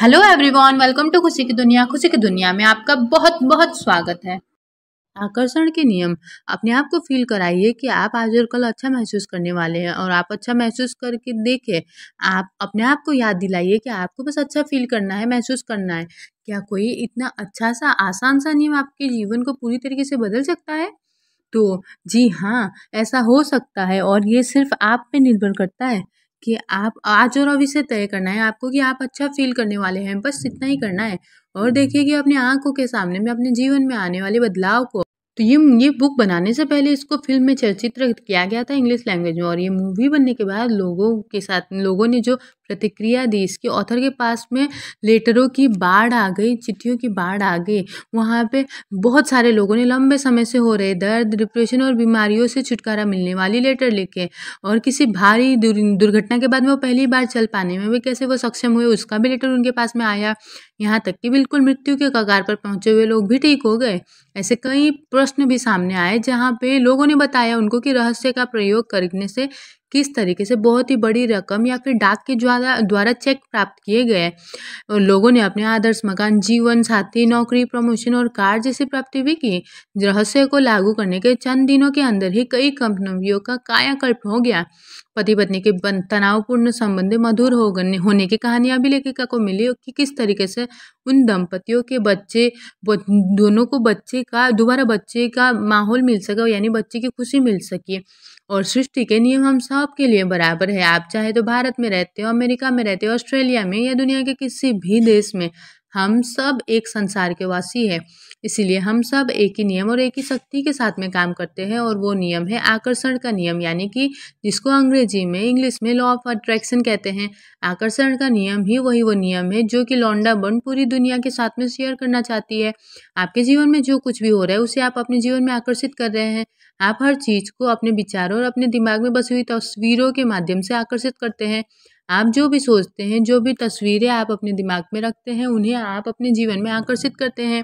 hello everyone welcome to खुशी की दुनिया खुशी की दुनिया में आपका बहुत बहुत स्वागत है आकर्षण के नियम अपने आप को फील कराइए कि आप आज और कल अच्छा महसूस करने वाले हैं और आप अच्छा महसूस करके देखें आप अपने आप को याद दिलाइए कि आपको बस अच्छा फील करना है महसूस करना है क्या कोई इतना अच्छा सा आसान सा नियम आपके जीवन को पूरी तरीके से बदल सकता है तो जी हाँ ऐसा हो सकता है और ये सिर्फ आप पे निर्भर करता है कि आप आज और अभी से तय करना है आपको कि आप अच्छा फील करने वाले हैं बस इतना ही करना है और देखिए कि अपनी आंखों के सामने में अपने जीवन में आने वाले बदलाव को तो ये ये बुक बनाने से पहले इसको फिल्म में चर्चित किया गया था इंग्लिश लैंग्वेज में और ये मूवी बनने के बाद लोगों के साथ लोगों ने जो प्रतिक्रिया दी इसके ऑथर के पास में लेटरों की बाढ़ आ गई चिट्ठियों की बाढ़ आ गई वहाँ पे बहुत सारे लोगों ने लंबे समय से हो रहे दर्द डिप्रेशन और बीमारियों से छुटकारा मिलने वाली लेटर लिखे और किसी भारी दुर्घटना के बाद में वो पहली बार चल पाने में भी कैसे वो सक्षम हुए उसका भी लेटर उनके पास में आया यहाँ तक कि बिल्कुल मृत्यु के कगार पर पहुँचे हुए लोग भी ठीक हो गए ऐसे कई प्रश्न भी सामने आए जहाँ पे लोगों ने बताया उनको कि रहस्य का प्रयोग करने से किस तरीके से बहुत ही बड़ी रकम या फिर डाक के द्वारा द्वारा चेक प्राप्त किए गए लोगों ने अपने आदर्श मकान जीवन साथी नौकरी प्रमोशन और कार जैसी प्राप्ति भी की रहस्य को लागू करने के चंद दिनों के अंदर ही कई कंपनियों का कायाकल्प हो गया पति पत्नी के तनावपूर्ण संबंध मधुर हो होने की कहानियां भी लेखिका को मिली कि किस तरीके से उन दंपतियों के बच्चे दोनों को बच्चे का दोबारा बच्चे का माहौल मिल सके यानी बच्चे की खुशी मिल सके और सृष्टि के नियम हम सब के लिए बराबर है आप चाहे तो भारत में रहते हो अमेरिका में रहते हो ऑस्ट्रेलिया में या दुनिया के किसी भी देश में हम सब एक संसार के वासी है इसीलिए हम सब एक ही नियम और एक ही शक्ति के साथ में काम करते हैं और वो नियम है आकर्षण का नियम यानी कि जिसको अंग्रेजी में इंग्लिश में लॉ ऑफ अट्रैक्शन कहते हैं आकर्षण का नियम ही वही वो नियम है जो कि लौंडा बन पूरी दुनिया के साथ में शेयर करना चाहती है आपके जीवन में जो कुछ भी हो रहा है उसे आप अपने जीवन में आकर्षित कर रहे हैं आप हर चीज़ को अपने विचारों और अपने दिमाग में बसी हुई तस्वीरों के माध्यम से आकर्षित करते हैं आप जो भी सोचते हैं जो भी तस्वीरें आप अपने दिमाग में रखते हैं उन्हें आप अपने जीवन में आकर्षित करते हैं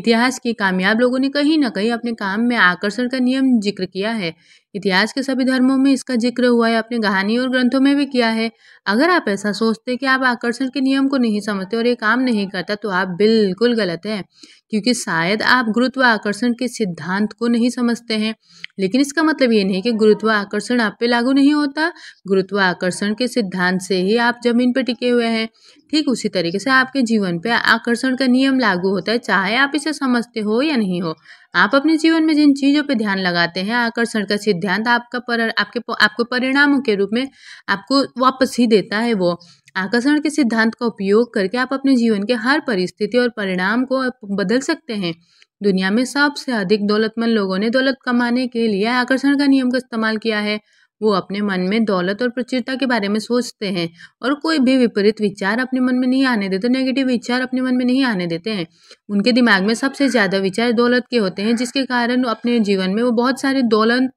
इतिहास के कामयाब लोगों ने कहीं ना कहीं अपने काम में आकर्षण का नियम जिक्र किया है इतिहास के सभी धर्मों में इसका जिक्र हुआ है अपने कहानी और ग्रंथों में भी किया है अगर आप ऐसा सोचते कि आप आकर्षण के नियम को नहीं समझते और ये काम नहीं करता तो आप बिल्कुल गलत हैं क्योंकि शायद आप गुरुत्व आकर्षण के सिद्धांत को नहीं समझते हैं लेकिन इसका मतलब ये नहीं कि गुरुत्व आकर्षण आप पे लागू नहीं होता गुरुत्व आकर्षण के सिद्धांत से ही आप जमीन पर टिके हुए हैं ठीक उसी तरीके से आपके जीवन पे आकर्षण का नियम लागू होता है चाहे आप इसे समझते हो या नहीं हो आप अपने जीवन में जिन चीज़ों पर ध्यान लगाते हैं आकर्षण का सिद्धांत आपका पर आपके आपको परिणामों के रूप में आपको वापस ही देता है वो आकर्षण के सिद्धांत का उपयोग करके आप अपने जीवन के हर परिस्थिति और परिणाम को बदल सकते हैं दुनिया में सबसे अधिक दौलतमंद लोगों ने दौलत कमाने के लिए आकर्षण का नियम का इस्तेमाल किया है वो अपने मन में दौलत और प्रचुरता के बारे में सोचते हैं और कोई भी विपरीत विचार अपने मन में नहीं आने देते नेगेटिव विचार अपने मन में नहीं आने देते हैं उनके दिमाग में सबसे ज़्यादा विचार दौलत के होते हैं जिसके कारण अपने जीवन में वो बहुत सारे दौलत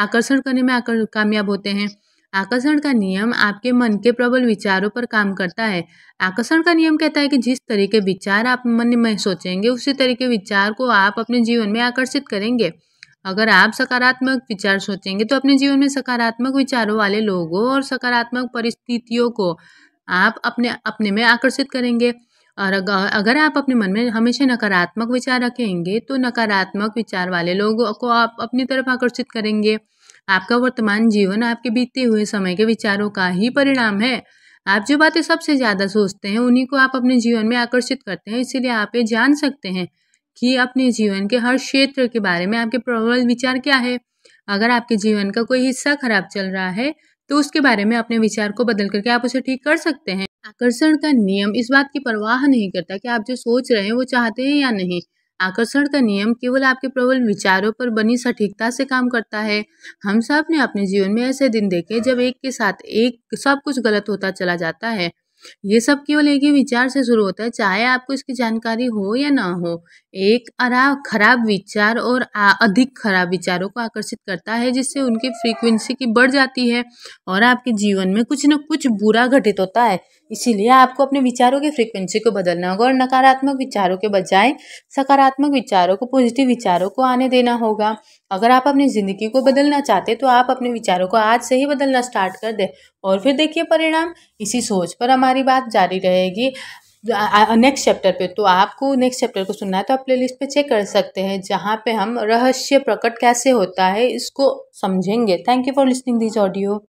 आकर्षण करने में आकर कामयाब होते हैं आकर्षण का नियम आपके मन के प्रबल विचारों पर काम करता है आकर्षण का नियम कहता है कि जिस तरीके विचार आप मन में सोचेंगे उसी तरीके विचार को आप अपने जीवन में आकर्षित करेंगे अगर आप सकारात्मक विचार सोचेंगे तो अपने जीवन में सकारात्मक विचारों वाले लोगों और सकारात्मक परिस्थितियों को आप अपने अपने में आकर्षित करेंगे और अगर आप अपने मन में हमेशा नकारात्मक विचार रखेंगे तो नकारात्मक विचार वाले लोगों को आप अपनी तरफ आकर्षित करेंगे आपका वर्तमान जीवन आपके बीते हुए समय के विचारों का ही परिणाम है आप जो बातें सबसे ज़्यादा सोचते हैं उन्हीं को आप अपने जीवन में आकर्षित करते हैं इसीलिए आप ये जान सकते हैं कि अपने जीवन के हर क्षेत्र के बारे में आपके प्रबल विचार क्या है अगर आपके जीवन का कोई हिस्सा खराब चल रहा है तो उसके बारे में अपने विचार को बदल करके आप उसे ठीक कर सकते हैं आकर्षण का नियम इस बात की परवाह नहीं करता कि आप जो सोच रहे हैं वो चाहते हैं या नहीं आकर्षण का नियम केवल आपके प्रबल विचारों पर बनी सटीकता से काम करता है हम सब ने अपने जीवन में ऐसे दिन देखे जब एक के साथ एक सब कुछ गलत होता चला जाता है ये सब केवल एक ही विचार से शुरू होता है चाहे आपको इसकी जानकारी हो या ना हो एक अरा खराब विचार और अधिक खराब विचारों को आकर्षित करता है जिससे उनकी फ्रीक्वेंसी की बढ़ जाती है और आपके जीवन में कुछ ना कुछ बुरा घटित होता है इसीलिए आपको अपने विचारों की फ्रीक्वेंसी को बदलना होगा और नकारात्मक विचारों के बजाय सकारात्मक विचारों को पॉजिटिव विचारों को आने देना होगा अगर आप अपनी ज़िंदगी को बदलना चाहते तो आप अपने विचारों को आज से ही बदलना स्टार्ट कर दें और फिर देखिए परिणाम इसी सोच पर हमारी बात जारी रहेगी नेक्स्ट चैप्टर पे तो आपको नेक्स्ट चैप्टर को सुनना है तो आप प्ले लिस्ट पर चेक कर सकते हैं जहाँ पे हम रहस्य प्रकट कैसे होता है इसको समझेंगे thank you for listening this audio